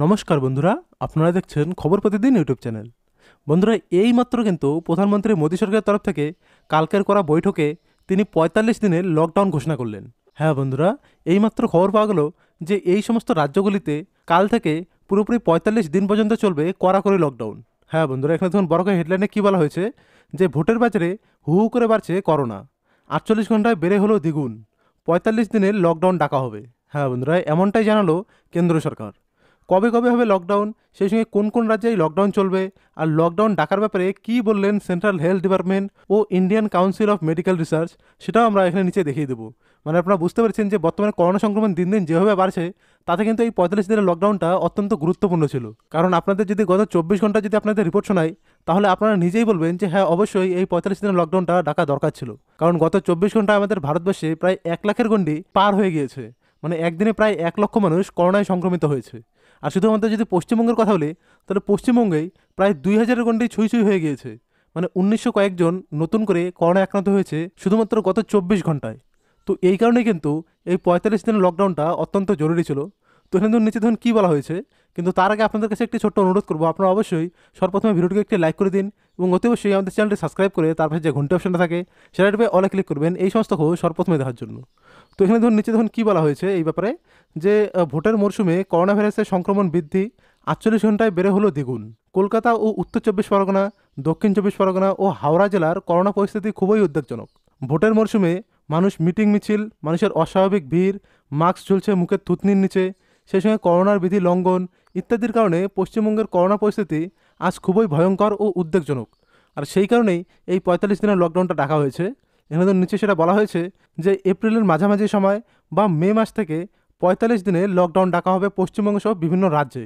নমস্কার বন্ধুরা আপনারা দেখছেন খবর প্রতিদিন ইউটিউব চ্যানেল বন্ধুরা এই মাত্র কিন্তু প্রধানমন্ত্রী মোদী সরকারের তরফ থেকে কালকের করা বৈঠকে তিনি পঁয়তাল্লিশ দিনের লকডাউন ঘোষণা করলেন হ্যাঁ বন্ধুরা এই মাত্র খবর পাওয়া গেল যে এই সমস্ত রাজ্যগুলিতে কাল থেকে পুরোপুরি পঁয়তাল্লিশ দিন পর্যন্ত চলবে কড়াকড়ি লকডাউন হ্যাঁ বন্ধুরা এখানে দেখুন বড় হেডলাইনে কী বলা হয়েছে যে ভোটের বাজারে হু হু করে বাড়ছে করোনা আটচল্লিশ ঘন্টায় বেড়ে হলো দ্বিগুণ পঁয়তাল্লিশ দিনের লকডাউন ডাকা হবে হ্যাঁ বন্ধুরা এমনটাই জানালো কেন্দ্র সরকার কবে কবে হবে লকডাউন সেই সঙ্গে কোন কোন রাজ্যে এই লকডাউন চলবে আর লকডাউন ডাকার ব্যাপারে কি বললেন সেন্ট্রাল হেলথ ডিপার্টমেন্ট ও Indian council of medical research সেটাও আমরা এখানে নিচে দেখিয়ে দেবো মানে আপনারা বুঝতে পারছেন যে বর্তমানে করোনা সংক্রমণ দিন দিন যেভাবে বাড়ছে তাতে কিন্তু এই পঁয়তাল্লিশ দিনের লকডাউনটা অত্যন্ত গুরুত্বপূর্ণ ছিল কারণ আপনাদের যদি গত চব্বিশ ঘন্টা যদি আপনাদের রিপোর্ট শোনাই তাহলে আপনারা নিজেই বলবেন যে হ্যাঁ অবশ্যই এই পঁয়তাল্লিশ দিনের লকডাউনটা ডাকা দরকার ছিল কারণ গত চব্বিশ ঘন্টা আমাদের ভারতবর্ষে প্রায় এক লাখের গণ্ডি পার হয়ে গিয়েছে মানে একদিনে প্রায় এক লক্ষ মানুষ করোনায় সংক্রমিত হয়েছে আর শুধুমাত্র যদি পশ্চিমবঙ্গের কথা বলি তাহলে পশ্চিমবঙ্গেই প্রায় দুই হাজারের গন্ডি ছুঁই ছুঁই হয়ে গিয়েছে মানে উনিশশো কয়েকজন নতুন করে করোনা আক্রান্ত হয়েছে শুধুমাত্র গত চব্বিশ ঘন্টায় তো এই কারণে কিন্তু এই পঁয়তাল্লিশ দিনের লকডাউনটা অত্যন্ত জরুরি ছিল তো এখানে নিচে ধরুন কী বলা হয়েছে কিন্তু তার আগে আপনাদের কাছে একটি ছোট্ট অনুরোধ করবো আপনারা অবশ্যই সর্বপ্রথমে ভিডিওটিকে একটি লাইক করে দিন এবং অতি অবশ্যই আমাদের চ্যানেলটি সাবস্ক্রাইব করে তারপরে যে ঘন্টা অপশনটা থাকে সেটা টিপে অলে ক্লিক করবেন এই সমস্ত খবর সর্বপ্রথমে দেখার জন্য তো এখানে ধরুন নিচে ধরুন কী বলা হয়েছে এই ব্যাপারে যে ভোটের মরশুমে করোনা ভাইরাসের সংক্রমণ বৃদ্ধি আটচল্লিশ ঘন্টায় বেড়ে হলো দ্বিগুণ কলকাতা ও উত্তর চব্বিশ পরগনা দক্ষিণ চব্বিশ পরগনা ও হাওড়া জেলার করোনা পরিস্থিতি খুবই উদ্বেগজনক ভোটের মরশুমে মানুষ মিটিং মিছিল মানুষের অস্বাভাবিক ভিড় মাস্ক ঝুলছে মুখের থুতনির নিচে সেই সঙ্গে করোনার বিধি লঙ্ঘন ইত্যাদির কারণে পশ্চিমবঙ্গের করোনা পরিস্থিতি আজ খুবই ভয়ঙ্কর ও উদ্বেগজনক আর সেই কারণেই এই পঁয়তাল্লিশ দিনের লকডাউনটা ডাকা হয়েছে এখানে নিচে সেটা বলা হয়েছে যে এপ্রিলের মাঝামাঝি সময় বা মে মাস থেকে পঁয়তাল্লিশ দিনে লকডাউন ডাকা হবে পশ্চিমবঙ্গ সহ বিভিন্ন রাজ্যে